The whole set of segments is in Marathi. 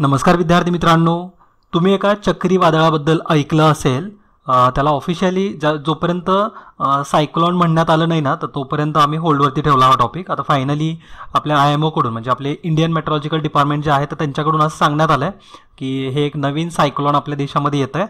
नमस्कार विद्यार्थी मित्रांनो तुम्ही एका चक्रीवादळाबद्दल ऐकलं असेल त्याला ऑफिशियली ज जोपर्यंत सायक्लॉन म्हणण्यात आलं नाही ना तर तोपर्यंत आम्ही होल्डवरती ठेवला हा टॉपिक आता फायनली आपल्या आय एम ओकडून म्हणजे आपले इंडियन मेट्रॉलॉजिकल डिपार्टमेंट जे आहे तर त्यांच्याकडून असं सांगण्यात आलं आहे की हे एक नवीन सायक्लॉन आपल्या देशामध्ये येत आहे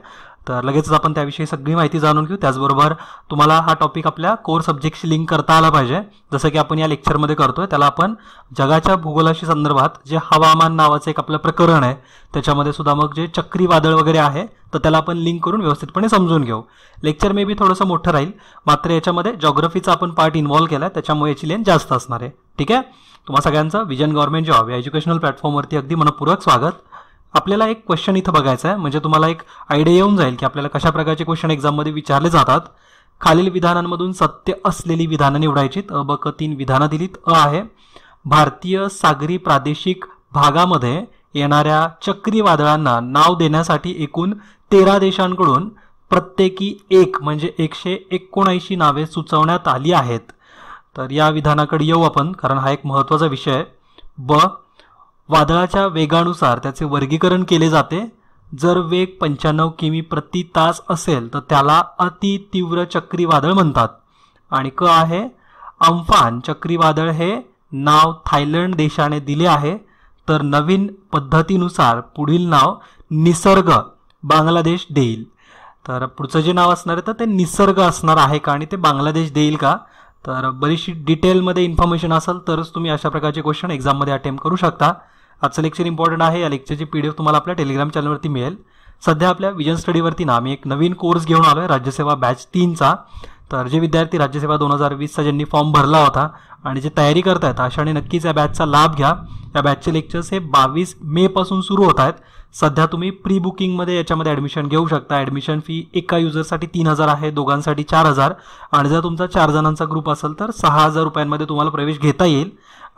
तर लगेचच आपण त्याविषयी सगळी माहिती जाणून घेऊ त्याचबरोबर तुम्हाला हा टॉपिक आपल्या कोर सब्जेक्टशी लिंक करता आला पाहिजे जसं की आपण या लेक्चरमध्ये करतो आहे त्याला आपण जगाच्या भूगोलाशी संदर्भात जे हवामान नावाचं एक आपलं प्रकरण आहे त्याच्यामध्ये सुद्धा मग जे चक्रीवादळ वगैरे आहे तर त्याला आपण लिंक करून व्यवस्थितपणे समजून घेऊ लेक्चर मे बी थोडंसं मोठं राहील मात्र याच्यामध्ये जॉग्रफीचा आपण पार्ट इन्वॉल्व्ह केला आहे त्याच्यामुळे याची लेन जास्त असणार आहे ठीक आहे तुम्हाला सगळ्यांचं विजन गव्हर्नमेंट जॉब या एज्युकेशनल प्लॅटफॉर्मवरती अगदी मनपूर्वक स्वागत आपल्याला एक क्वेश्चन इथं बघायचा आहे म्हणजे तुम्हाला एक आयडिया येऊन जाईल की आपल्याला कशा प्रकारचे क्वेश्चन एक्झाममध्ये विचारले जातात खालील विधानांमधून सत्य असलेली विधानं निवडायची अ ब क तीन विधानं दिलीत अ आहे भारतीय सागरी प्रादेशिक भागामध्ये येणाऱ्या चक्रीवादळांना नाव देण्यासाठी एकूण तेरा देशांकडून प्रत्येकी एक म्हणजे एकशे एकोणऐंशी नावे सुचवण्यात आली आहेत तर या विधानाकडे येऊ आपण कारण हा एक महत्त्वाचा विषय आहे ब वादळाच्या वेगानुसार त्याचे वर्गीकरण केले जाते जर वेग पंच्याण्णव किमी प्रति तास असेल तर त्याला अति तीव्र चक्रीवादळ म्हणतात आणि क आहे अम्फान चक्रीवादळ हे नाव थायलंड देशाने दिले आहे तर नवीन पद्धतीनुसार पुढील नाव निसर्ग बांगलादेश देईल तर पुढचं जे नाव असणार आहे तर ते निसर्ग असणार आहे का आणि ते बांगलादेश देईल का तर बरीचशी डिटेलमध्ये इन्फॉर्मेशन असेल तरच तुम्ही अशा प्रकारचे क्वेश्चन एक्झाममध्ये अटेम्प्ट करू शकता आजचं लेक्चर इम्पॉर्टंट आहे या लेक्चरची पी डी एफ तुम्हाला आपल्या टेलिग्राम चॅनलवरती मिळेल सध्या आपल्या विजन स्टडीवरती ना आम्ही एक नवीन कोर्स घेऊन आलो आहे राज्यसेवा बॅच तीनचा तर जे विद्यार्थी राज्यसेवा दोन हजार वीसचा ज्यांनी फॉर्म भरला होता आणि जे तयारी करत आहेत अशाने नक्कीच या बॅचचा लाभ घ्या या बॅचचे लेक्चर्स हे बावीस मेपासून सुरू होत आहेत सध्या तुम्ही प्री बुकिंगमध्ये याच्यामध्ये ॲडमिशन घेऊ शकता ॲडमिशन फी एका युजरसाठी तीन हजार आहे दोघांसाठी चार हजार आणि जर तुमचा चार जणांचा ग्रुप असेल तर सहा हजार रुपयांमध्ये तुम्हाला प्रवेश घेता येईल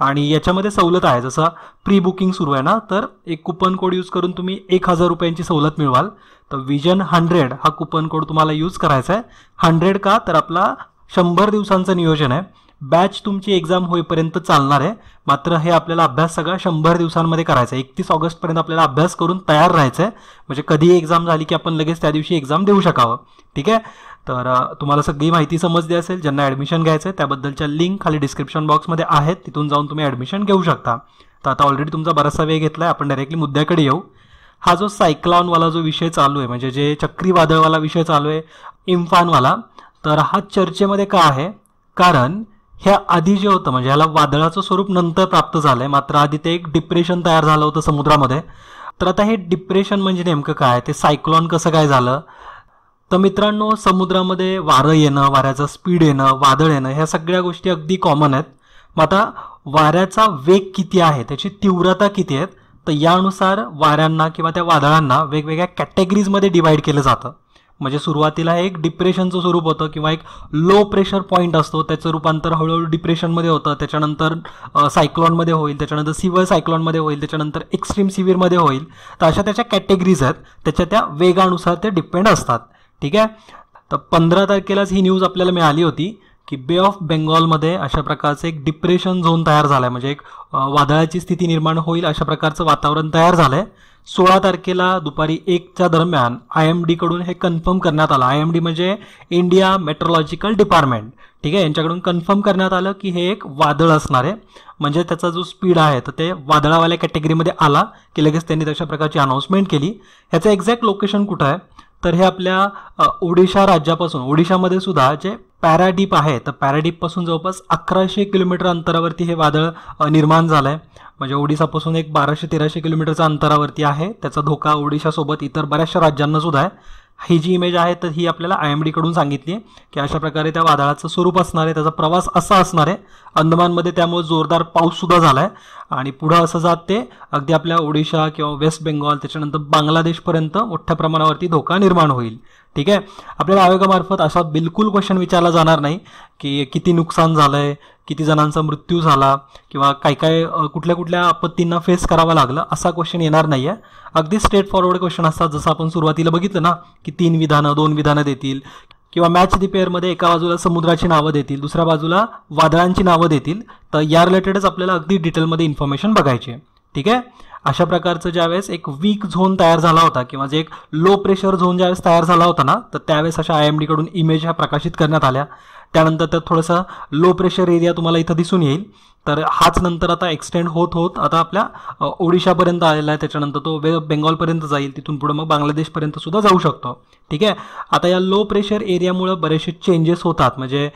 आणि याच्यामध्ये सवलत आहे जसं प्री बुकिंग सुरू आहे ना तर एक कुपन कोड यूज करून तुम्ही एक हजार रुपयांची सवलत मिळवाल तर विजन हंड्रेड हा कुपन कोड तुम्हाला यूज करायचा आहे हंड्रेड का तर आपला शंभर दिवसांचं नियोजन आहे बॅच तुमची एक्झाम होईपर्यंत चालणार आहे मात्र हे आपल्याला अभ्यास सगळा शंभर दिवसांमध्ये करायचा आहे एकतीस ऑगस्टपर्यंत आपल्याला अभ्यास करून तयार राहायचं आहे म्हणजे कधी एक्झाम झाली की आपण लगेच त्या दिवशी एक्झाम देऊ शकावं ठीक आहे तर तुम्हाला सगळी माहिती समजली असेल ज्यांना ॲडमिशन घ्यायचं आहे त्याबद्दलच्या लिंक खाली डिस्क्रिप्शन बॉक्समध्ये आहेत तिथून जाऊन तुम्ही ॲडमिशन घेऊ शकता तर आता ऑलरेडी तुमचा बराचसा वेळ घेतला आहे आपण डायरेक्टली मुद्द्याकडे येऊ हा जो सायक्लॉनवाला जो विषय चालू आहे म्हणजे जे चक्रीवादळवाला विषय चालू आहे इम्फानवाला तर हा चर्चेमध्ये का आहे कारण ह्या आधी जे होतं म्हणजे ह्याला वादळाचं स्वरूप नंतर प्राप्त झालं आहे मात्र आधी ते एक डिप्रेशन तयार झालं होतं समुद्रामध्ये तर आता हे डिप्रेशन म्हणजे नेमकं काय ते सायक्लॉन कसं काय झालं तर मित्रांनो समुद्रामध्ये वारं येणं वाऱ्याचं स्पीड येणं वादळ येणं ह्या सगळ्या गोष्टी अगदी कॉमन आहेत मग आता वाऱ्याचा वेग किती आहे त्याची तीव्रता किती आहे तर यानुसार वाऱ्यांना किंवा त्या वादळांना वेगवेगळ्या कॅटेगरीजमध्ये डिवाईड केलं जातं म्हणजे सुरुवातीला एक डिप्रेशनचं स्वरूप होतं किंवा एक लो प्रेशर पॉईंट असतो त्याचं रूपांतर हळूहळू डिप्रेशनमध्ये होतं त्याच्यानंतर सायक्लॉनमध्ये होईल त्याच्यानंतर सिव्हर सायक्लॉनमध्ये होईल त्याच्यानंतर एक्स्ट्रीम सिव्हिअरमध्ये होईल तर अशा त्याच्या कॅटेगरीज आहेत त्याच्या त्या वेगानुसार ते डिपेंड असतात ठीक आहे तर पंधरा तारखेलाच ही न्यूज आपल्याला मिळाली होती की बे ऑफ बेंगॉलमध्ये अशा प्रकारचं एक डिप्रेशन झोन तयार झाला आहे म्हणजे एक वादळाची स्थिती निर्माण होईल अशा प्रकारचं वातावरण तयार झालं आहे सोळा तारखेला दुपारी एकच्या दरम्यान आय एम डीकडून हे कन्फर्म करण्यात आलं आय एम डी म्हणजे इंडिया मेट्रोलॉजिकल डिपार्टमेंट ठीक आहे यांच्याकडून कन्फर्म करण्यात आलं की हे एक वादळ असणार आहे म्हणजे त्याचा जो स्पीड आहे तर ते वादळावाल्या कॅटेगरीमध्ये आला की लगेच त्यांनी तशा प्रकारची अनाऊन्समेंट केली ह्याचं एक्झॅक्ट लोकेशन कुठं आहे तर हे आपल्या ओडिशा राज्यापासून ओडिशामध्ये सुद्धा जे पॅराडीप आहे तर पॅराडीपपासून जवळपास अकराशे किलोमीटर अंतरावरती हे वादळ निर्माण झालंय म्हणजे ओडिसापासून एक बाराशे तेराशे किलोमीटरच्या अंतरावरती आहे त्याचा धोका ओडिशासोबत इतर बऱ्याचशा राज्यांना सुद्धा आहे ही जी इमेज आहे तर ही आपल्याला आय एम डीकडून सांगितली आहे की अशा प्रकारे त्या वादळाचं स्वरूप असणार आहे त्याचा प्रवास असा असणार आहे अंदमानमध्ये त्यामुळे जोरदार पाऊस झाला आहे आणि पुढं असं जात ते अगदी आपल्या ओडिशा किंवा वेस्ट बेंगॉल त्याच्यानंतर बांगलादेशपर्यंत मोठ्या प्रमाणावरती धोका निर्माण होईल ठीक आहे आपल्याला आयोगामार्फत असा बिलकुल क्वेश्चन विचारला जाणार नाही की किती नुकसान झालं आहे किती जणांचा मृत्यू झाला किंवा काय काय कुठल्या कुठल्या आपत्तींना फेस करावा लागलं असा क्वेश्चन येणार नाही आहे अगदी स्ट्रेट फॉरवर्ड क्वेश्चन असतात जसं आपण सुरुवातीला बघितलं ना की तीन विधानं दोन विधानं देतील किंवा मॅच दी पेअरमध्ये एका बाजूला समुद्राची नावं देतील दुसऱ्या बाजूला वादळांची नावं देतील तर या रिलेटेडच आपल्याला अगदी डिटेलमध्ये इन्फॉर्मेशन बघायची आहे ठीक आहे अशा प्रकारचं ज्यावेळेस एक वीक झोन तयार झाला होता किंवा जे एक लो प्रेशर झोन ज्यावेळेस तयार झाला होता ना तर त्यावेळेस अशा आय एम डीकडून इमेज ह्या प्रकाशित करण्यात आल्या त्यानंतर त्यात थोडासा लो प्रेशर एरिया तुम्हाला इथं दिसून येईल तर हाच नंतर आता एक्सटेंड होत होत आता आपल्या ओडिशापर्यंत आलेला आहे त्याच्यानंतर तो वे बेंगॉलपर्यंत जाईल तिथून पुढं मग बांगलादेशपर्यंत सुद्धा जाऊ शकतो ठीक आहे आता या लो प्रेशर एरियामुळं बरेचसे चेंजेस होतात म्हणजे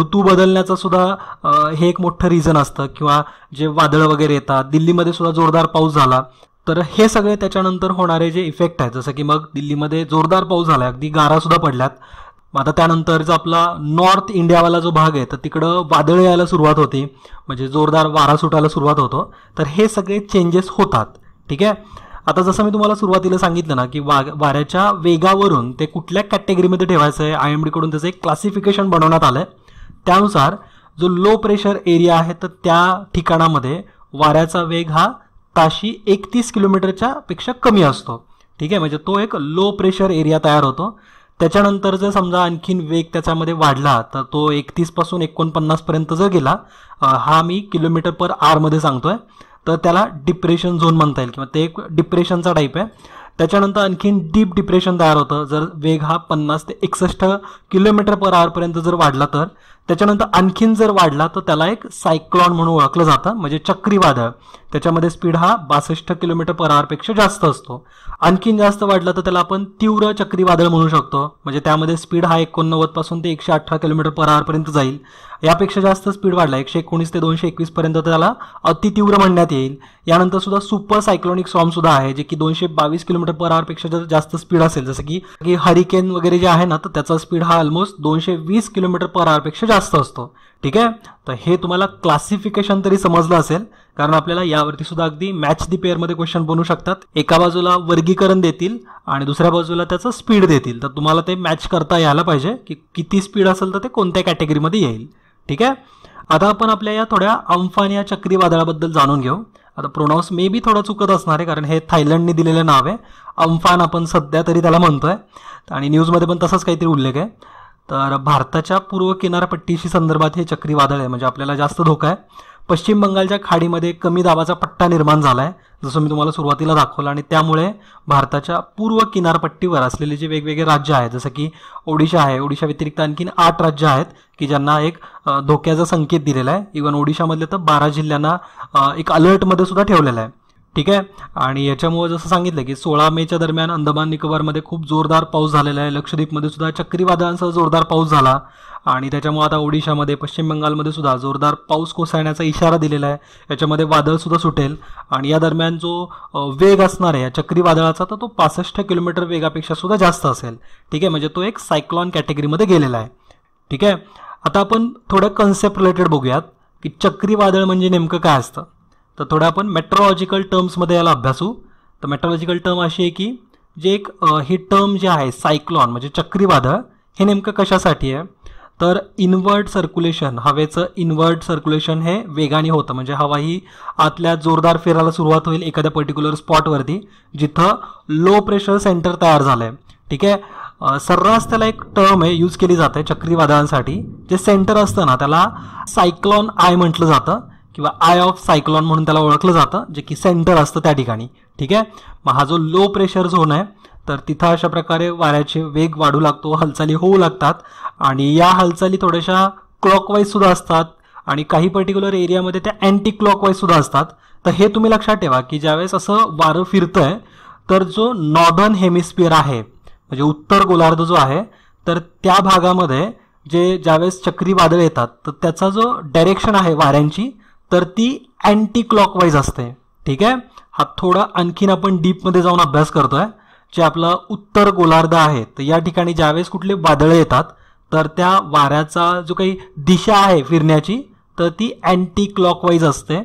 ऋतू बदलण्याचं सुद्धा हे एक मोठं रिझन असतं किंवा जे वादळं वगैरे येतात दिल्लीमध्ये सुद्धा जोरदार पाऊस झाला तर हे सगळे त्याच्यानंतर होणारे जे इफेक्ट आहेत जसं की मग दिल्लीमध्ये जोरदार पाऊस झाला अगदी गारासुद्धा पडल्यात मग आता त्यानंतरचा आपला नॉर्थ इंडियावाला जो भाग आहे तर तिकडं वादळ यायला सुरुवात होते म्हणजे जोरदार वारा सुटायला सुरुवात होतो तर हे सगळे चेंजेस होतात ठीक आहे आता जसं मी तुम्हाला सुरुवातीला सांगितलं ना की वा वाऱ्याच्या वेगावरून ते कुठल्या कॅटेगरीमध्ये ठेवायचं आहे आय एम डीकडून त्याचं एक क्लासिफिकेशन बनवण्यात आलं आहे त्यानुसार जो लो प्रेशर एरिया आहे तर त्या ठिकाणामध्ये वाऱ्याचा वेग हा ताशी एकतीस किलोमीटरच्या पेक्षा कमी असतो ठीक आहे म्हणजे तो एक लो प्रेशर एरिया तयार होतो त्याच्यानंतर जर समजा आणखीन वेग त्याच्यामध्ये वाढला तर तो एकतीसपासून एकोणपन्नासपर्यंत जर गेला हा मी किलोमीटर पर आरमध्ये मध्ये सांगतोय तर त्याला डिप्रेशन झोन म्हणता येईल किंवा ते एक डिप्रेशनचा टाईप आहे त्याच्यानंतर आणखीन डीप डिप्रेशन तयार होतं जर वेग हा पन्नास ते एकसष्ट किलोमीटर पर आवरपर्यंत जर वाढला तर त्याच्यानंतर आणखीन जर वाढला तर त्याला एक सायक्लॉन म्हणून ओळखलं जातं म्हणजे चक्रीवादळ त्याच्यामध्ये स्पीड हा बासष्ट किलोमीटर पर आवरपेक्षा जास्त असतो आणखीन जास्त वाढला तर त्याला आपण तीव्र चक्रीवादळ म्हणू शकतो म्हणजे त्यामध्ये स्पीड हा पासून ते एकशे अठरा किलोमीटर पर आवरपर्यंत जाईल यापेक्षा जास्त स्पीड वाढला एकशे एकोणीस ते दोनशे एकवीस पर्यंत त्याला अतितीव्र म्हणण्यात येईल यानंतर सुद्धा सुपर सायक्लोनिक स्टॉर्म सुद्धा आहे जे की दोनशे बावीस किलोमीटर पर आवरपेक्षा जर जास्त स्पीड असेल जसं की हरिकेन वगैरे जे आहे ना तर त्याचा स्पीड हा ऑलमोस्ट दोनशे वीस किलोमीटर पर आवरपेक्षा जास्त असतो ठीक आहे तर हे तुम्हाला क्लासिफिकेशन तरी समजलं असेल कारण आपल्याला यावरती सुद्धा अगदी मॅच दी पेअरमध्ये क्वेश्चन बनू शकतात एका बाजूला वर्गीकरण देतील आणि दुसऱ्या बाजूला त्याचं स्पीड देतील तर तुम्हाला ते मॅच करता यायला पाहिजे की किती स्पीड असेल तर ते कोणत्या कॅटेगरीमध्ये येईल ठीक आहे आता आपण आपल्या या थोड्या अम्फान या चक्रीवादळाबद्दल जाणून घेऊ आता प्रोनाऊन्स मे बी थोडं चुकत असणार आहे कारण हे थायलंडने दिलेलं नाव आहे अम्फान आपण सध्या तरी त्याला म्हणतोय आणि न्यूजमध्ये पण तसाच काहीतरी उल्लेख आहे तर भारताच्या पूर्व किनारपट्टीशी संदर्भात हे चक्रीवादळ आहे म्हणजे आपल्याला जास्त धोका आहे पश्चिम बंगालच्या खाडीमध्ये कमी दाबाचा पट्टा निर्माण झाला आहे जसं मी तुम्हाला सुरुवातीला दाखवलं आणि त्यामुळे भारताच्या पूर्व किनारपट्टीवर असलेले जे वेगवेगळे राज्य आहेत जसं की ओडिशा आहे ओडिशा व्यतिरिक्त आणखीन आठ राज्य आहेत की ज्यांना एक धोक्याचा संकेत दिलेला आहे इवन ओडिशामधले तर बारा जिल्ह्यांना एक अलर्टमध्ये सुद्धा ठेवलेला आहे ठीक आहे आणि याच्यामुळे जसं सांगितलं की सोळा मेच्या दरम्यान अंदमान निकोबारमध्ये खूप जोरदार पाऊस झालेला आहे लक्षद्वीपमध्ये सुद्धा चक्रीवादळांसह जोरदार पाऊस झाला आणि त्याच्यामुळे आता ओडिशामध्ये पश्चिम बंगालमध्ये सुद्धा जोरदार पाऊस कोसळण्याचा इशारा दिलेला आहे याच्यामध्ये वादळसुद्धा सुटेल आणि या दरम्यान जो वेग असणार आहे या चक्रीवादळाचा तर तो पासष्ट किलोमीटर वेगापेक्षा सुद्धा जास्त असेल ठीक आहे म्हणजे तो एक सायक्लॉन कॅटेगरीमध्ये गेलेला आहे ठीक आहे आता आपण थोडं कन्सेप्ट रिलेटेड बघूयात की चक्रीवादळ म्हणजे नेमकं काय असतं तर थोडं आपण मेट्रोलॉजिकल टर्म्समध्ये याला अभ्यासू तर मेट्रोलॉजिकल टर्म अशी आहे की जे एक ही टर्म जे आहे सायक्लॉन म्हणजे चक्रीवादळ हे नेमकं कशासाठी आहे तर इन्वर्ट सर्क्युलेशन हवेचं इनवर्ड सर्क्युलेशन हे वेगाने होतं म्हणजे हवा ही आतल्या जोरदार फिरायला सुरुवात होईल एखाद्या पर्टिक्युलर स्पॉटवरती जिथं लो प्रेशर सेंटर तयार झालं आहे ठीक आहे सर्रास त्याला एक टर्म आहे यूज केली जाते चक्रीवादळांसाठी जे सेंटर असतं ना त्याला सायक्लॉन आय म्हटलं जातं किंवा आय ऑफ सायक्लॉन म्हणून त्याला ओळखलं जातं जे की सेंटर असतं त्या ठिकाणी ठीक आहे मग हा जो लो प्रेशर झोन आहे तर तिथं अशा प्रकारे वाऱ्याचे वेग वाढू लागतो हालचाली होऊ लागतात आणि या हालचाली थोड्याशा क्लॉकवाईज सुद्धा असतात आणि काही पर्टिक्युलर एरियामध्ये त्या अँटी क्लॉकवाईज सुद्धा असतात तर हे तुम्ही लक्षात ठेवा की ज्यावेळेस असं वारं फिरतं आहे तर जो नॉर्दर्न हेमिस्फिअर आहे म्हणजे उत्तर गोलार्ध जो आहे तर त्या भागामध्ये जे ज्यावेळेस चक्रीवादळ येतात तर त्याचा जो डायरेक्शन आहे वाऱ्यांची तर ती अँटी क्लॉकवाईज असते ठीक आहे हा थोडा आणखीन आपण डीपमध्ये जाऊन अभ्यास करतोय जे आपला उत्तर गोलार्ध आहे तर या ठिकाणी ज्यावेळेस कुठले वादळं येतात तर त्या वाऱ्याचा जो काही दिशा आहे फिरण्याची तर ती अँटी क्लॉकवाईज असते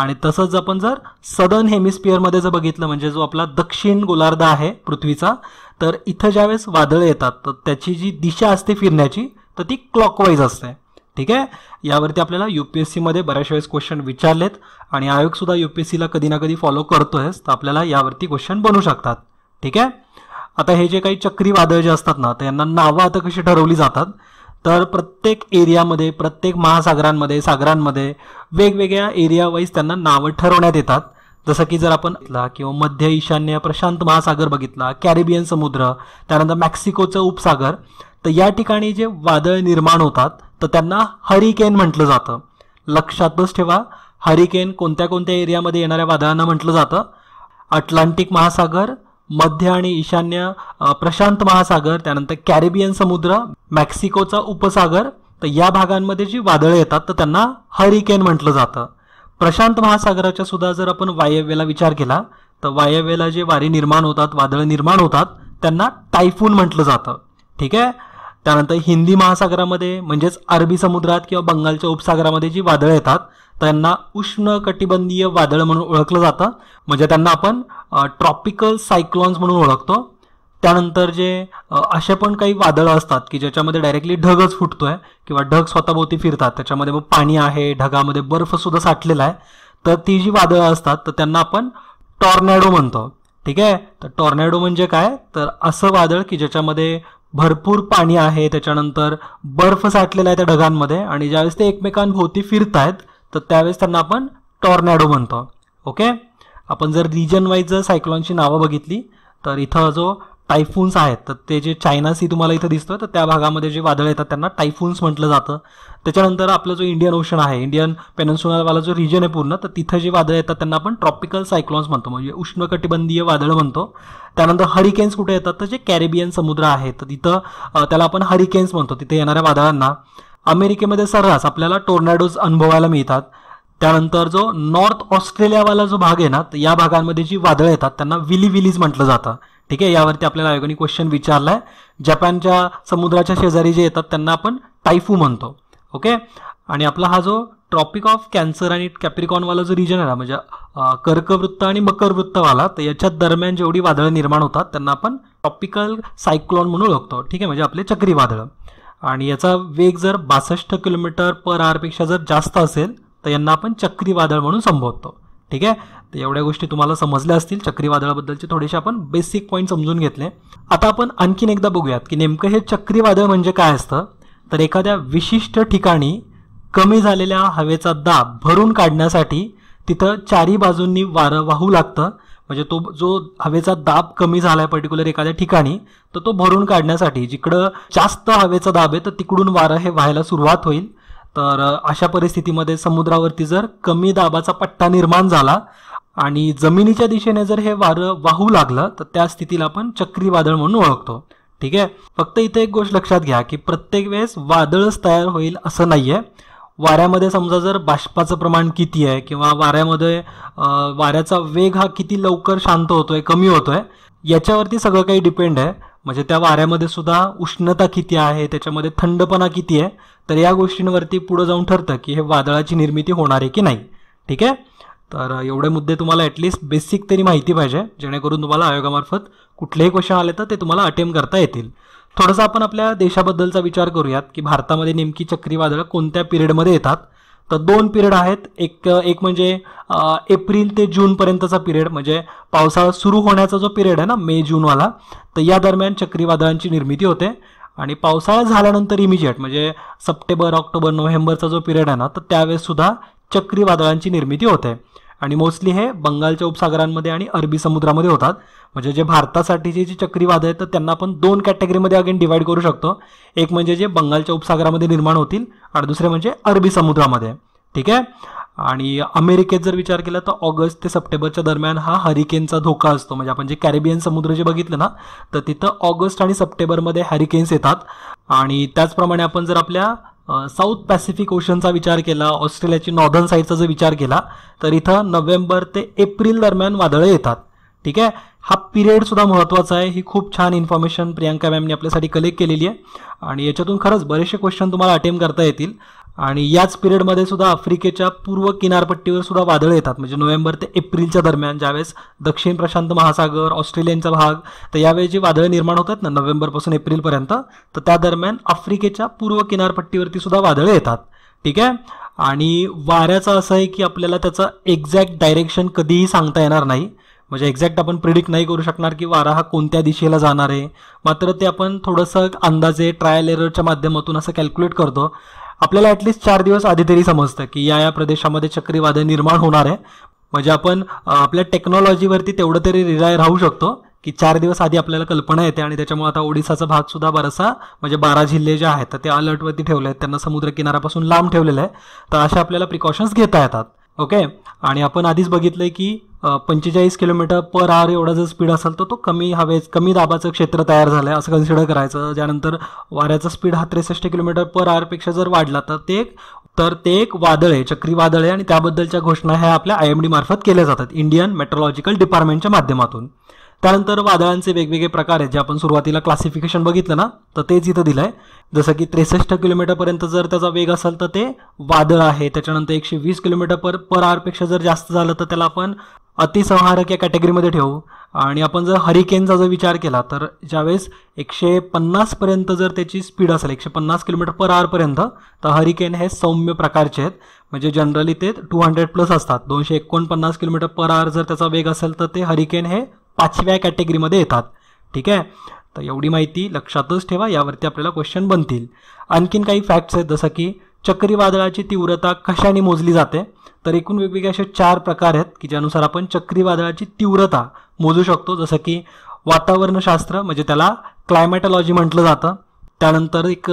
आणि तसंच आपण जर सदर्न हेमिस्पियरमध्ये जर बघितलं म्हणजे जो आपला दक्षिण गोलार्ध आहे पृथ्वीचा तर इथं ज्यावेळेस वादळं येतात तर त्याची जी दिशा असते फिरण्याची तर ती क्लॉकवाईज असते ठीक आहे यावरती आपल्याला यू मध्ये एस बऱ्याच वेळेस क्वेश्चन विचारलेत आणि आयोगसुद्धा यू पी एस सीला कधी ना कधी फॉलो करतो आहेस तर आपल्याला यावरती क्वेश्चन बनू शकतात ठीक आहे आता हे जे काही चक्रीवादळ जे असतात ना तर यांना नावं आता कशी ठरवली जातात तर प्रत्येक एरियामध्ये प्रत्येक महासागरांमध्ये सागरांमध्ये वेगवेगळ्या एरिया वाईज त्यांना नावं ठरवण्यात येतात जसं की जर आपण किंवा मध्य ईशान्य प्रशांत महासागर बघितला कॅरिबियन समुद्र त्यानंतर मेक्सिकोचं उपसागर तर या ठिकाणी जे वादळ निर्माण होतात तर त्यांना हरिकेन म्हटलं जातं लक्षातच ठेवा हरिकेन कोणत्या कोणत्या एरियामध्ये येणाऱ्या वादळांना म्हटलं जातं अटलांटिक महासागर मध्य आणि ईशान्य प्रशांत महासागर त्यानंतर कॅरिबियन समुद्र मेक्सिकोचा उपसागर तर या भागांमध्ये जी वादळं येतात तर त्यांना हरिकेन म्हटलं जातं प्रशांत महासागराच्या सुद्धा जर आपण वायव्येला विचार केला तर वायव्येला जे वारी निर्माण होतात वादळं निर्माण होतात त्यांना टायफून म्हटलं जातं ठीक आहे त्यानंतर हिंदी महासागरामध्ये म्हणजेच अरबी समुद्रात किंवा बंगालच्या उपसागरामध्ये जी वादळं येतात त्यांना उष्ण कटिबंधीय वादळ म्हणून ओळखलं जातं म्हणजे त्यांना आपण ट्रॉपिकल सायक्लॉन्स म्हणून ओळखतो त्यानंतर जे असे पण काही वादळं असतात की ज्याच्यामध्ये डायरेक्टली ढगच फुटतोय किंवा ढग स्वतःभोवती फिरतात त्याच्यामध्ये मग पाणी आहे ढगामध्ये बर्फसुद्धा साठलेला आहे तर ती जी वादळं असतात तर त्यांना आपण टॉर्नॅडो म्हणतो ठीक आहे तर टॉर्नॅडो म्हणजे काय तर असं वादळ की ज्याच्यामध्ये भरपूर पाणी आहे त्याच्यानंतर बर्फ साठलेला आहे त्या ढगांमध्ये आणि ज्यावेळेस ते एकमेकांभोवती आहेत तर त्यावेळेस त्यांना आपण टॉर्नॅडो म्हणतो ओके आपण जर रिजन वाईज जर सायक्लॉनची नावं बघितली तर इथं जो टायफून्स आहेत तर ते जे चायना सी तुम्हाला इथं दिसतं तर त्या भागामध्ये जे वादळ येतात त्यांना टायफून्स म्हटलं जातं त्याच्यानंतर आपला जो इंडियन ओशन आहे इंडियन पेनन्सुनावाला जो रिजन आहे पूर्ण तर तिथं जे वादळ येतात त्यांना आपण ट्रॉपिकल सायक्लॉन्स म्हणतो म्हणजे उष्णकटिबंधीय वादळ म्हणतो त्यानंतर हरिकेन्स कुठे येतात तर जे कॅरेबियन समुद्र आहे तर तिथं त्याला आपण हरिकेन्स म्हणतो तिथे येणाऱ्या वादळांना अमेरिकेमध्ये सर्रास आपल्याला टोर्नॅडोज अनुभवायला मिळतात त्यानंतर जो नॉर्थ ऑस्ट्रेलियावाला जो भाग आहे ना या भागांमध्ये जी वादळं येतात त्यांना विली विलीज म्हटलं जातं ठीक आहे यावरती आपल्याला आयोगाने क्वेश्चन विचारलाय जपानच्या समुद्राच्या शेजारी जे येतात त्यांना आपण टायफू म्हणतो ओके आणि आपला हा जो ट्रॉपिक ऑफ कॅन्सर आणि कॅप्रिकॉनवाला जो रिजन आहे ना म्हणजे कर्कवृत्त आणि मकरवृत्तवाला तर याच्या दरम्यान जेवढी वादळं निर्माण होतात त्यांना आपण ट्रॉपिकल सायक्लॉन म्हणून ओळखतो ठीक आहे म्हणजे आपले चक्रीवादळ आणि याचा वेग जर बासष्ट किलोमीटर पर आरपेक्षा जर जास्त असेल तर यांना आपण चक्रीवादळ म्हणून संबोधतो ठीक आहे तर एवढ्या गोष्टी तुम्हाला समजल्या असतील चक्रीवादळाबद्दलचे थोडेसे आपण बेसिक पॉईंट समजून घेतले आता आपण आणखीन एकदा बघूयात की नेमकं हे चक्रीवादळ म्हणजे काय असतं तर एखाद्या विशिष्ट ठिकाणी कमी झालेल्या हवेचा दाब भरून काढण्यासाठी तिथं चारी बाजूंनी वारं वाहू लागतं म्हणजे तो जो हवेचा दाब कमी झालाय पर्टिक्युलर एखाद्या ठिकाणी तर तो भरून काढण्यासाठी जिकडं जास्त हवेचा दाब आहे तर तिकडून वारं हे व्हायला सुरुवात होईल तर अशा परिस्थितीमध्ये समुद्रावरती जर कमी दाबाचा पट्टा निर्माण झाला आणि जमिनीच्या दिशेने जर हे वारं वाहू लागलं तर त्या स्थितीला आपण चक्रीवादळ म्हणून ओळखतो ठीक आहे फक्त इथे एक गोष्ट लक्षात घ्या की प्रत्येक वेळेस वादळच तयार होईल असं नाही आहे वाऱ्यामध्ये समजा जर बाष्पाचं प्रमाण किती आहे किंवा वाऱ्यामध्ये वाऱ्याचा वेग हा किती लवकर शांत होतोय कमी होतोय याच्यावरती सगळं काही डिपेंड आहे म्हणजे त्या वाऱ्यामध्ये सुद्धा उष्णता किती आहे त्याच्यामध्ये थंडपणा किती आहे तर या गोष्टींवरती पुढे जाऊन ठरतं की हे वादळाची निर्मिती होणार आहे की नाही ठीक आहे तर एवढे मुद्दे तुम्हाला ॲटलिस्ट बेसिक तरी माहिती पाहिजे जेणेकरून तुम्हाला आयोगामार्फत कुठलेही क्वेश्चन आले तर ते तुम्हाला अटेम्प करता येतील थोडंसं आपण आपल्या देशाबद्दलचा विचार करूयात की भारतामध्ये नेमकी चक्रीवादळं कोणत्या पिरियडमध्ये येतात तर दोन पिरियड आहेत एक एक म्हणजे एप्रिल ते जूनपर्यंतचा पिरियड म्हणजे पावसाळा सुरू होण्याचा जो पिरियड आहे ना मे जूनवाला तर या दरम्यान चक्रीवादळांची निर्मिती होते आणि पावसाळा झाल्यानंतर इमिजिएट म्हणजे सप्टेंबर ऑक्टोबर नोव्हेंबरचा जो पिरियड आहे ना तर सुद्धा चक्रीवादळांची निर्मिती होते आणि मोस्टली हे बंगालच्या उपसागरांमध्ये आणि अरबी समुद्रामध्ये होतात म्हणजे जे भारतासाठीचे जे चक्रीवादळ आहेत तर त्यांना आपण दोन कॅटेगरीमध्ये अगेन डिवाईड करू शकतो एक म्हणजे जे बंगालच्या उपसागरामध्ये निर्माण होतील आणि दुसरे म्हणजे अरबी समुद्रामध्ये ठीक आहे आणि अमेरिकेत जर विचार केला तर ऑगस्ट ते सप्टेंबरच्या दरम्यान हा हरिकेनचा धोका असतो म्हणजे आपण जे कॅरेबियन समुद्र जे बघितलं ना तर तिथं ऑगस्ट आणि सप्टेंबरमध्ये हरिकेन्स येतात आणि त्याचप्रमाणे आपण जर आपल्या साऊथ पॅसिफिक ओशनचा विचार केला ऑस्ट्रेलियाची नॉर्दर्न साईडचा जर विचार केला तर इथं नोव्हेंबर ते एप्रिल दरम्यान वादळं येतात ठीक आहे हा सुद्धा महत्त्वाचा आहे ही खूप छान इन्फॉर्मेशन प्रियांका मॅमने आपल्यासाठी कलेक्ट केलेली आहे आणि याच्यातून खरंच बरेचसे क्वेश्चन तुम्हाला अटेम्प्ट करता येतील आणि याच पिरियडमध्ये सुद्धा आफ्रिकेच्या पूर्व किनारपट्टीवर सुद्धा वादळ येतात म्हणजे नोव्हेंबर ते एप्रिलच्या दरम्यान ज्यावेळेस दक्षिण प्रशांत महासागर ऑस्ट्रेलियनचा भाग तर यावेळी जी वादळ निर्माण होतात ना नोव्हेंबरपासून एप्रिलपर्यंत तर त्या दरम्यान आफ्रिकेच्या पूर्व किनारपट्टीवरती सुद्धा वादळ येतात ठीक आहे आणि वाऱ्याचं असं आहे की आपल्याला त्याचं एक्झॅक्ट डायरेक्शन कधीही सांगता येणार नाही म्हणजे एक्झॅक्ट आपण प्रिडिक्ट नाही करू शकणार की वारा हा कोणत्या दिशेला जाणार आहे मात्र ते आपण थोडंसं अंदाजे ट्रायल एररच्या माध्यमातून असं कॅल्क्युलेट करतो आपल्याला ॲटलिस्ट चार दिवस आधी तरी समजतं की या या प्रदेशामध्ये चक्रीवादळ निर्माण होणार आहे म्हणजे आपण आपल्या टेक्नॉलॉजीवरती तेवढं तरी रिलाय राहू शकतो की चार दिवस आधी आपल्याला कल्पना येते आणि त्याच्यामुळे आता ओडिसाचा भाग सुद्धा बरासा म्हणजे बारा जिल्हे जे आहेत तर ते अलर्टवरती ठेवले आहेत त्यांना समुद्रकिनाऱ्यापासून लांब ठेवलेलं आहे तर अशा आपल्याला प्रिकॉशन्स घेता येतात ओके आणि आपण आधीच बघितलं की पंचेचाळीस किलोमीटर पर आवर एवढा जर स्पीड असेल तर तो कमी हवेच कमी दाबाचं क्षेत्र तयार झालं आहे असं कन्सिडर करायचं ज्यानंतर वाऱ्याचा स्पीड हा त्रेसष्ट किलोमीटर पर आवरपेक्षा जर वाढला तर ते तर ते एक वादळ आहे चक्रीवादळ आहे आणि त्याबद्दलच्या घोषणा ह्या आपल्या आय एम डी मार्फत केल्या जातात इंडियन मेट्रोलॉजिकल डिपार्टमेंटच्या माध्यमातून त्यानंतर वादळांचे वेगवेगळे प्रकार आहेत जे आपण सुरुवातीला क्लासिफिकेशन बघितलं ना तर तेच इथं दिलं आहे जसं की त्रेसष्ट किलोमीटरपर्यंत जर त्याचा वेग असेल तर ते वादळ आहे त्याच्यानंतर एकशे वीस किलोमीटर पर पर आवरपेक्षा जर जास्त झालं तर त्याला आपण अतिसंहारक या कॅटेगरीमध्ये ठेवू आणि आपण जर हरिकेनचा जर विचार केला तर ज्यावेळेस एकशे पन्नासपर्यंत जर त्याची स्पीड असेल एकशे पन्नास किलोमीटर पर आवरपर्यंत तर हरिकेन हे सौम्य प्रकारचे आहेत म्हणजे जनरली ते टू हंड्रेड प्लस असतात दोनशे एकोणपन्नास किलोमीटर पर आवर जर त्याचा वेग असेल तर ते हरिकेन हे पाचव्या कॅटेगरीमध्ये येतात ठीक आहे तर एवढी माहिती लक्षातच ठेवा यावरती आपल्याला क्वेश्चन बनतील आणखीन काही फॅक्ट्स आहेत जसं की चक्रीवादळाची तीव्रता कशाने मोजली जाते तर एकूण वेगवेगळे असे चार प्रकार आहेत की ज्यानुसार आपण चक्रीवादळाची तीव्रता मोजू शकतो जसं की वातावरणशास्त्र म्हणजे त्याला क्लायमॅटॉलॉजी म्हटलं जातं त्यानंतर एक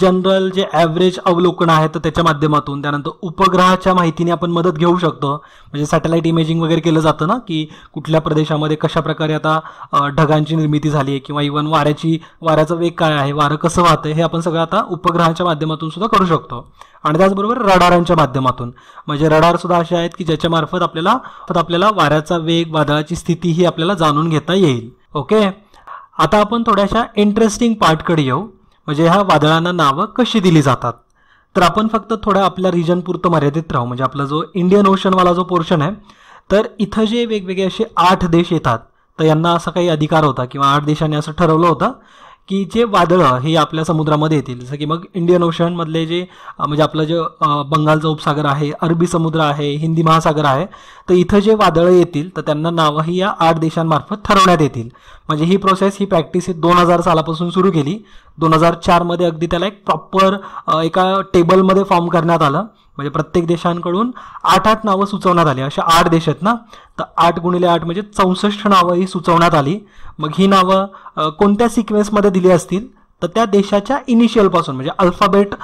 जनरल जे ॲव्हरेज अवलोकन आहे तर त्याच्या माध्यमातून त्यानंतर उपग्रहाच्या माहितीने आपण मदत घेऊ शकतो म्हणजे सॅटेलाईट इमेजिंग वगैरे केलं जातं ना की कुठल्या प्रदेशामध्ये कशाप्रकारे आता ढगांची निर्मिती झाली आहे किंवा इव्हन वाऱ्याची वाऱ्याचा वेग काय आहे वारं कसं वाहतं हे आपण सगळं आता उपग्रहाच्या माध्यमातून सुद्धा करू शकतो आणि त्याचबरोबर रडारांच्या माध्यमातून म्हणजे रडार सुद्धा असे आहेत की ज्याच्यामार्फत आपल्याला आपल्याला वाऱ्याचा वेग वादळाची स्थिती ही आपल्याला जाणून घेता येईल ओके आता आपण थोड्याशा इंटरेस्टिंग पार्टकडे येऊ म्हणजे ह्या वादळांना नावं कशी दिली जातात तर आपण फक्त थोड्या आपल्या रिजनपुरतं मर्यादित राहू म्हणजे आपला जो इंडियन ओशनवाला जो पोर्शन आहे तर इथं जे वेगवेगळे असे आठ देश येतात तर यांना असा काही अधिकार होता किंवा आठ देशांनी असं ठरवलं होतं की जे वादळं हे आपल्या समुद्रामध्ये येतील जसं की मग इंडियन ओशनमधले जे म्हणजे आपलं जे बंगालचा उपसागर आहे अरबी समुद्र आहे हिंदी महासागर आहे तर इथं जे वादळं येतील तर त्यांना नावं ही या आठ देशांमार्फत ठरवण्यात येतील म्हणजे ही प्रोसेस ही प्रॅक्टिस ही दोन हजार सालापासून सुरू केली दोन हजार चारमध्ये अगदी त्याला एक प्रॉपर एका टेबलमध्ये फॉर्म करण्यात आलं म्हणजे प्रत्येक देशांकडून आठ आठ नावं सुचवण्यात आली अशा आठ देश आहेत ना तर आठ गुणिले आठ म्हणजे चौसष्ट नावं ही सुचवण्यात आली मग ही नावं कोणत्या सिक्वेन्समध्ये दिली असतील तर त्या देशाच्या इनिशियलपासून म्हणजे अल्फाबेट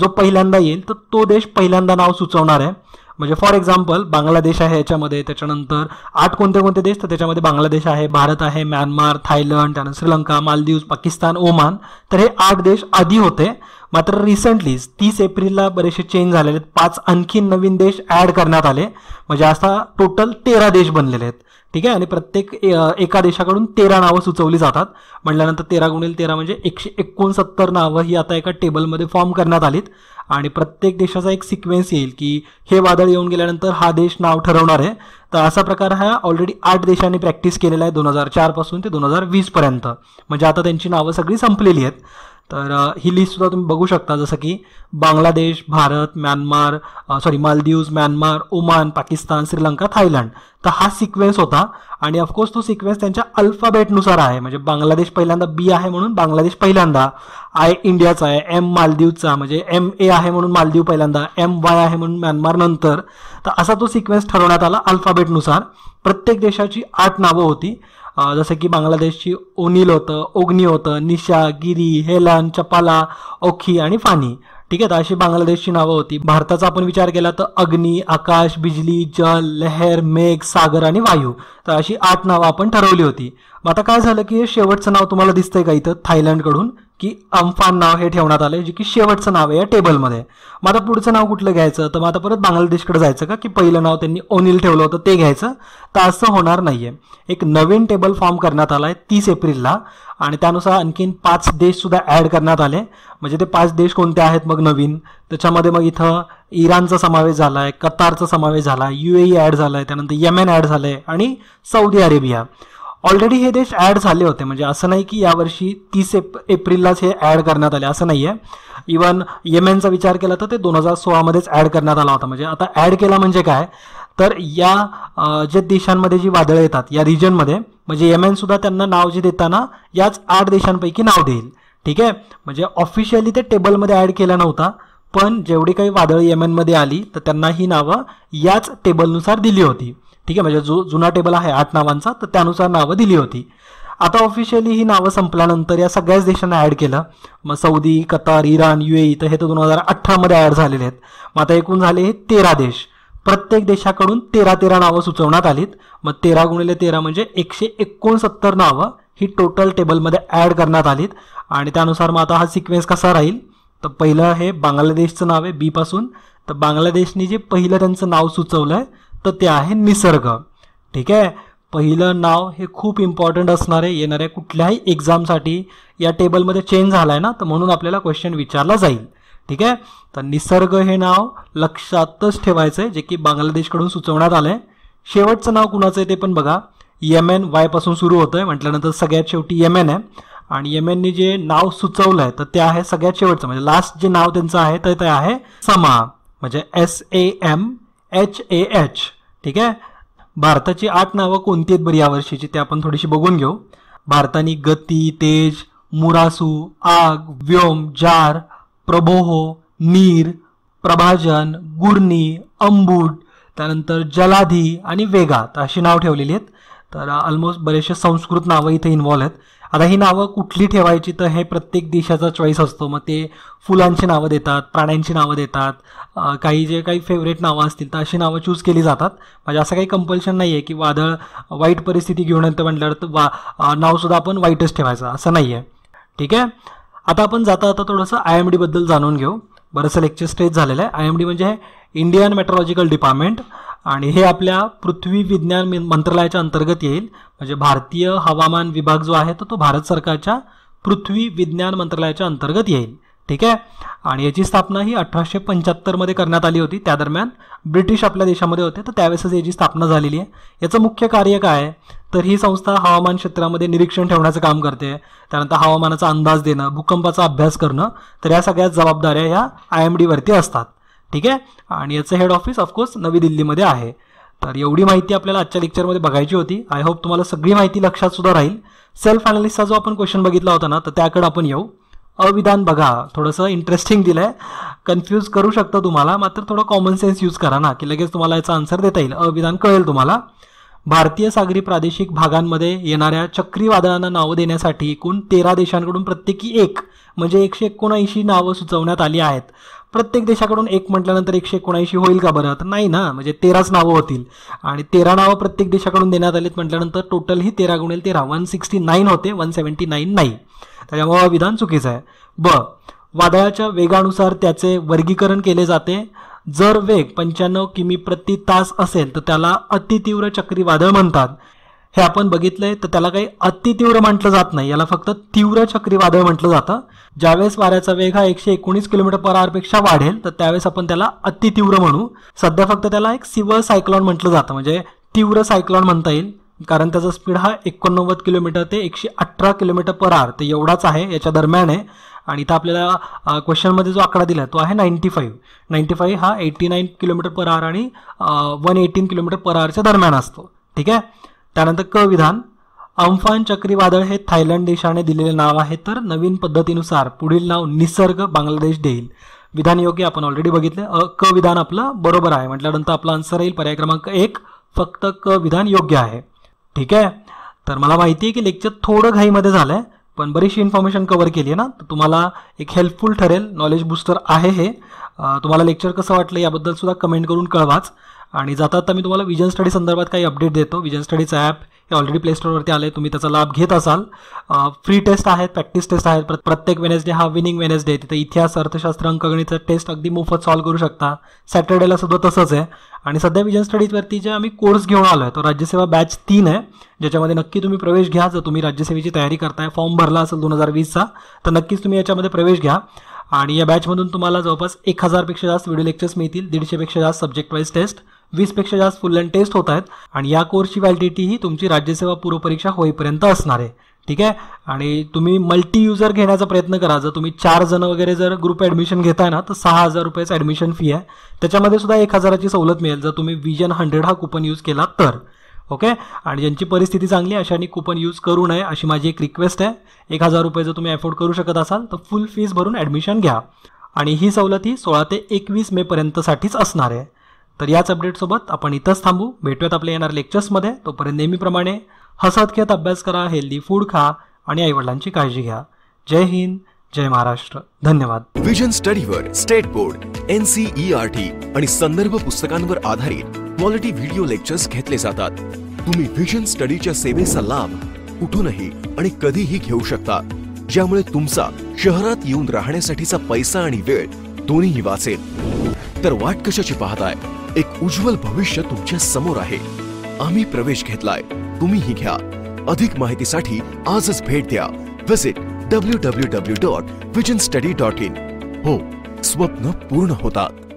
जो पहिल्यांदा येईल तर तो देश पहिल्यांदा नाव सुचवणार आहे म्हणजे फॉर एक्झाम्पल बांगलादेश आहे याच्यामध्ये त्याच्यानंतर आठ कोणते कोणते देश तर त्याच्यामध्ये बांगलादेश आहे भारत आहे म्यानमार थायलंड त्यानंतर श्रीलंका मालदीव पाकिस्तान ओमान तर हे आठ देश आधी होते मात्र रिसेंटली तीस एप्रिलला बरेचसे चेंज झालेले आहेत पाच आणखी नवीन देश ॲड करण्यात आले म्हणजे असा टोटल तेरा देश बनलेले आहेत ठीक आहे आणि प्रत्येक एका देशाकडून तेरा नावं सुचवली जातात म्हटल्यानंतर तेरा गुणिल तेरा म्हणजे एकशे एकोणसत्तर नावं ही आता एका टेबलमध्ये फॉर्म करण्यात आलीत आणि प्रत्येक देशाचा एक सिक्वेन्स येईल की हे वादळ येऊन गेल्यानंतर हा देश नाव ठरवणार आहे तर असा प्रकार हा ऑलरेडी आठ देशांनी प्रॅक्टिस केलेला आहे दोन हजार चारपासून ते दोन हजार वीसपर्यंत म्हणजे आता त्यांची नावं सगळी संपलेली आहेत तर ही लिस्टसुद्धा तुम्ही बघू शकता जसं की Bangladesh Bharat Myanmar sorry Maldives Myanmar Oman Pakistan Sri Lanka Thailand तर हा सिक्वेन्स होता आणि ऑफकोर्स तो सिक्वेन्स त्यांच्या अल्फाबेटनुसार आहे म्हणजे बांगलादेश पहिल्यांदा बी आहे म्हणून बांगलादेश पहिल्यांदा आय इंडियाचा आहे एम मालदीवचा म्हणजे एम ए आहे म्हणून मालदीव पहिल्यांदा एम वाय आहे म्हणून म्यानमार नंतर तर असा तो सिक्वेन्स ठरवण्यात आला अल्फाबेटनुसार प्रत्येक देशाची आठ नावं होती जसं की बांगलादेशची ओनिल होतं ओग्नी होतं निशा गिरी हेलन चपाला ओखी आणि फानी ठीक आहे तर अशी बांगलादेशची नावं होती भारताचा आपण विचार केला तर अग्नी आकाश बिजली जल लहर मेघ सागर आणि वायू तर अशी आठ नावं आपण ठरवली होती मग आता काय झालं की शेवटचं नाव तुम्हाला दिसतंय का इथं थायलंडकडून की अम्फान नाव हे ठेवण्यात आलं जे की शेवटचं नाव आहे या टेबलमध्ये मग आता पुढचं नाव कुठलं घ्यायचं तर मग आता परत बांगलादेशकडे जायचं का की पहिलं नाव त्यांनी ओनिल ठेवलं होतं ते घ्यायचं तर असं होणार नाही एक नवीन टेबल फॉर्म करण्यात आला आहे तीस एप्रिलला आणि त्यानुसार आणखीन पाच देशसुद्धा ॲड करण्यात आले म्हणजे ते पाच देश कोणते आहेत मग नवीन त्याच्यामध्ये मग इथं इराणचा समावेश झाला आहे कतारचा समावेश झाला आहे यू ए ई ॲड झाला त्यानंतर यमेन ॲड झालं आहे आणि सौदी अरेबिया ऑलरेडी हे देश ॲड झाले होते म्हणजे असं नाही की यावर्षी तीस एप एप्रिललाच हे ॲड करण्यात आले असं नाही आहे इवन एनचा विचार केला तर ते दोन हजार सोळामध्येच ॲड करण्यात आला होता म्हणजे आता ॲड केला म्हणजे काय तर या जे देशांमध्ये जी वादळं येतात या रिजनमध्ये म्हणजे सुद्धा त्यांना नाव जे देताना याच आठ देशांपैकी नाव देईल ठीक आहे म्हणजे ऑफिशियली ते टेबलमध्ये ॲड केला नव्हता पण जेवढी काही वादळ येमेनमध्ये आली तर त्यांना ही नावं याच टेबलनुसार दिली होती ठीक आहे म्हणजे जो जुना टेबल आहे आठ नावांचा तर त्यानुसार नावं दिली होती आता ऑफिशियली ही नावं संपल्यानंतर या सगळ्याच देशांना ॲड केलं मग Saudi Qatar Iran UAE e, तर हे तर दोन हजार अठरामध्ये ॲड झालेले आहेत मग आता एकूण झाले हे तेरा देश प्रत्येक देशाकडून तेरा तेरा नावं सुचवण्यात आलीत मग तेरा गुणिले तेरा म्हणजे एकशे एकोणसत्तर नावं ही टोटल टेबलमध्ये ॲड करण्यात आलीत आणि त्यानुसार मग आता हा सिक्वेन्स कसा राहील तर पहिलं हे बांगलादेशचं नाव आहे बीपासून तर बांगलादेशने जे पहिलं त्यांचं नाव सुचवलं आहे तर ते आहे निसर्ग ठीक आहे पहिलं नाव हे खूप इम्पॉर्टंट असणार आहे येणाऱ्या कुठल्याही एक्झामसाठी या टेबलमध्ये चेंज झाला आहे ना तर म्हणून आपल्याला क्वेश्चन विचारला जाईल ठीक आहे तर निसर्ग हे नाव लक्षातच ठेवायचं आहे जे की बांगलादेशकडून सुचवण्यात आलं आहे शेवटचं नाव कुणाचं आहे ते पण बघा यम एन वायपासून सुरू होतं आहे म्हटल्यानंतर सगळ्यात शेवटी एम एन आहे आणि एम एननी जे नाव सुचवलं आहे तर ते आहे सगळ्यात शेवटचं म्हणजे लास्ट जे नाव त्यांचं आहे तर ते आहे समा म्हणजे S A M H A H ठीक आहे भारताची आठ नावं कोणती आहेत या यावर्षीची ते आपण थोडीशी बघून घेऊ भारताने गती तेज मुरासू आग व्योम जार प्रभोहो नीर प्रभाजन गुर्नी अंबूड त्यानंतर जलाधी आणि वेगात अशी नाव ठेवलेली आहेत तर ऑलमोस्ट uh, बरेचसे संस्कृत नावं इथे इन्व्हॉल्व आहेत आता ही नावं कुठली ठेवायची तर हे प्रत्येक देशाचा चॉईस असतो मग ते फुलांची नावं देतात प्राण्यांची नावं देतात काही जे काही फेवरेट नावं असतील तर अशी नावं चूज केली जातात म्हणजे असं काही कंपल्शन नाही आहे की वादळ वाईट परिस्थिती घेऊन येतं म्हटल्यावर तर वा नावसुद्धा आपण वाईटच ठेवायचं असं नाही आहे ठीक आहे आता आपण जाता आता थोडंसं आय एम डीबद्दल जाणून घेऊ बरंचसं लेक्चर स्टेज झालेलं आहे आय एम डी म्हणजे इंडियन मेट्रोलॉजिकल डिपार्टमेंट आणि हे आपल्या पृथ्वी विज्ञान मंत्रालयाच्या अंतर्गत येईल म्हणजे भारतीय हवामान विभाग जो आहे तो तो भारत सरकारच्या पृथ्वी विज्ञान मंत्रालयाच्या अंतर्गत येईल ठीक आहे आणि याची स्थापना ही अठराशे पंच्याहत्तरमध्ये करण्यात आली होती त्या दरम्यान ब्रिटिश आपल्या देशामध्ये होते तर त्यावेळेसच याची स्थापना झालेली आहे याचं मुख्य कार्य काय आहे तर ही संस्था हवामान क्षेत्रामध्ये निरीक्षण ठेवण्याचं काम करते त्यानंतर हवामानाचा अंदाज देणं भूकंपाचा अभ्यास करणं तर या सगळ्या जबाबदाऱ्या या आय एम डीवरती असतात ठीक आहे आणि याचं हेड ऑफिस ऑफकोर्स नवी दिल्लीमध्ये आहे तर एवढी माहिती आपल्याला आजच्या लेक्चरमध्ये बघायची होती आय होप तुम्हाला सगळी माहिती लक्षात सुद्धा राहील सेल्फ अनालिस्टचा जो आपण क्वेश्चन बघितला होता ना तर त्याकडे आपण येऊ अविधान बघा थोडंसं इंटरेस्टिंग दिलं आहे कन्फ्यूज करू शकतं तुम्हाला मात्र थोडं कॉमन सेन्स यूज करा ना की लगेच तुम्हाला याचा आन्सर देता येईल अविधान कळेल तुम्हाला भारतीय सागरी प्रादेशिक भागांमध्ये येणाऱ्या चक्रीवादळांना नावं देण्यासाठी एकूण तेरा देशांकडून प्रत्येकी एक म्हणजे एकशे एकोणऐंशी नावं सुचवण्यात आली आहेत प्रत्येक देशाकडून एक म्हटल्यानंतर एकशे एकोणऐंशी होईल का बरं तर नाही ना म्हणजे तेराच नावं होतील आणि तेरा नावं प्रत्येक देशाकडून देण्यात आलीत म्हटल्यानंतर टोटल ही तेरा गुणेल तेरा वन सिक्स्टी नाईन होते वन सेवन्टी नाईन नाही त्याच्यामुळं विधान चुकीचं आहे ब वादळाच्या वेगानुसार त्याचे वर्गीकरण केले जाते जर वेग पंच्याण्णव किमी प्रति तास असेल तर त्याला अतितीव्र चक्रीवादळ म्हणतात हे आपण बघितलंय तर त्याला काही अतितीव्र म्हटलं जात नाही याला फक्त तीव्र चक्रीवादळ म्हटलं जातं ज्यावेळेस वाऱ्याचा वेग हा एकशे एकोणीस किलोमीटर पर पेक्षा वाढेल तर त्यावेळेस आपण त्याला अतितीव्र म्हणू सध्या फक्त त्याला एक सिव्हर सायक्लॉन म्हटलं जातं म्हणजे तीव्र सायक्लॉन म्हणता येईल कारण त्याचा स्पीड हा एकोणनव्वद किलोमीटर ते एकशे अठरा किलोमीटर पर आर ते एवढाच आहे याच्या दरम्यान आहे आणि इथं आपल्याला क्वेश्चनमध्ये जो आकडा दिला तो आहे नाईन्टी फाईव्ह नाईन्टी फाईव्ह हा eighty nine kilometre per hour आणि वन एटीन किलोमीटर पर आवरच्या दरम्यान असतो ठीक आहे त्यानंतर क विधान अम्फान चक्रीवादळ हे थायलंड देशाने दिलेले नाव आहे तर नवीन पद्धतीनुसार पुढील नाव निसर्ग बांगलादेश देईल विधान योग्य आपण ऑलरेडी बघितले क विधान आपलं बरोबर आहे म्हटल्यानंतर आपला आन्सर येईल पर्याय क्रमांक एक फक्त क विधान योग्य आहे ठीक आहे तर मला माहिती आहे की लेक्चर थोडं घाईमध्ये झालं आहे पण बरीचशी इन्फॉर्मेशन कव्हर केली आहे ना तर तुम्हाला एक हेल्पफुल ठरेल नॉलेज बूस्टर आहे हे तुम्हाला लेक्चर कसं वाटलं याबद्दल सुद्धा कमेंट करून कळवाच आणि जाता आता मी तुम्हाला विजन स्टडी संदर्भात काही अपडेट देतो विजन स्टडीचं ॲप हे ऑलरेडी प्ले प्लेस्टोरवरती आले तुम्ही त्याचा लाभ घेत असाल फ्री टेस्ट आहेत प्रॅक्टिस टेस्ट आहेत प्रत्येक वेनेसडे हा विनिंग वेनेसडे तिथे इतिहास अर्थशास्त्र अंकगणितचा टेस्ट अगदी मोफत सॉल्व्ह करू शकता सॅटर्डेला सुद्धा तसंच आहे आणि सध्या विजन स्टडीजवरती जे आम्ही कोर्स घेऊन आलो आहे तो राज्यसेवा बॅच तीन आहे ज्याच्यामध्ये नक्की तुम्ही प्रवेश घ्या जर तुम्ही राज्यसेवेची तयारी करताय फॉर्म भरला असेल दोन हजार वीसचा तर नक्कीच तुम्ही याच्यामध्ये प्रवेश घ्या आणि या बॅचमधून तुम्हाला जवळपास एक हजारपेक्षा जास्त व्हिडिओ लेक्चर्स मिळतील दीडशेपेक्षा जास्त सब्जेक्ट वाईज टेस्ट वीसपेक्षा जास्त फुल अँड टेस्ट होत आहेत आणि या कोर्सची व्हॅलिडिटी ही तुमची राज्यसेवा पूर्वपरीक्षा होईपर्यंत असणार आहे ठीक आहे आणि तुम्ही मल्टी युजर घेण्याचा प्रयत्न करा जर तुम्ही चार जण वगैरे जर ग्रुप ॲडमिशन घेताय ना तर सहा हजार रुपयाचं ॲडमिशन फी आहे त्याच्यामध्ये सुद्धा एक हजाराची सवलत मिळेल जर तुम्ही विजन हंड्रेड हा कुपन यूज केला तर ओके आणि ज्यांची परिस्थिती चांगली आहे आणि कुपन यूज करू नये अशी माझी एक रिक्वेस्ट आहे एक हजार रुपये जर तुम्ही अफोर्ड करू शकत असाल तर फुल फीज भरून ॲडमिशन घ्या आणि ही सवलत ही सोळा ते एकवीस मेपर्यंतसाठीच असणार आहे तर याच अपडेटसोबत आपण इथंच थांबू भेटूयात आपल्या येणार लेक्चर्समध्ये तोपर्यंत नेहमीप्रमाणे हसत खेळत अभ्यास करा हेल्दी फूड खा आणि आईवडिलांची काळजी घ्या जय हिंद जय महाराष्ट्र धन्यवाद विजन स्टडीवर स्टेट बोर्ड एन आणि संदर्भ पुस्तकांवर आधारित क्वालिटी व्हिडिओ लेक्चर्स घेतले जातात तुम्ही व्हिजन स्टडीच्या सेवेचा लाभ कुठूनही आणि कधीही घेऊ शकता ज्यामुळे तुमचा शहरात येऊन राहण्यासाठीचा पैसा आणि वेळ दोन्हीही वाचेल तर वाट कशाची पाहताय एक उज्ज्वल भविष्य तुमच्या समोर आहे आम्ही प्रवेश घेतलाय तुम्हीही घ्या अधिक माहितीसाठी आजच भेट द्या visit W W W dot vision study dot in हो स्वप्न पूर्ण होतात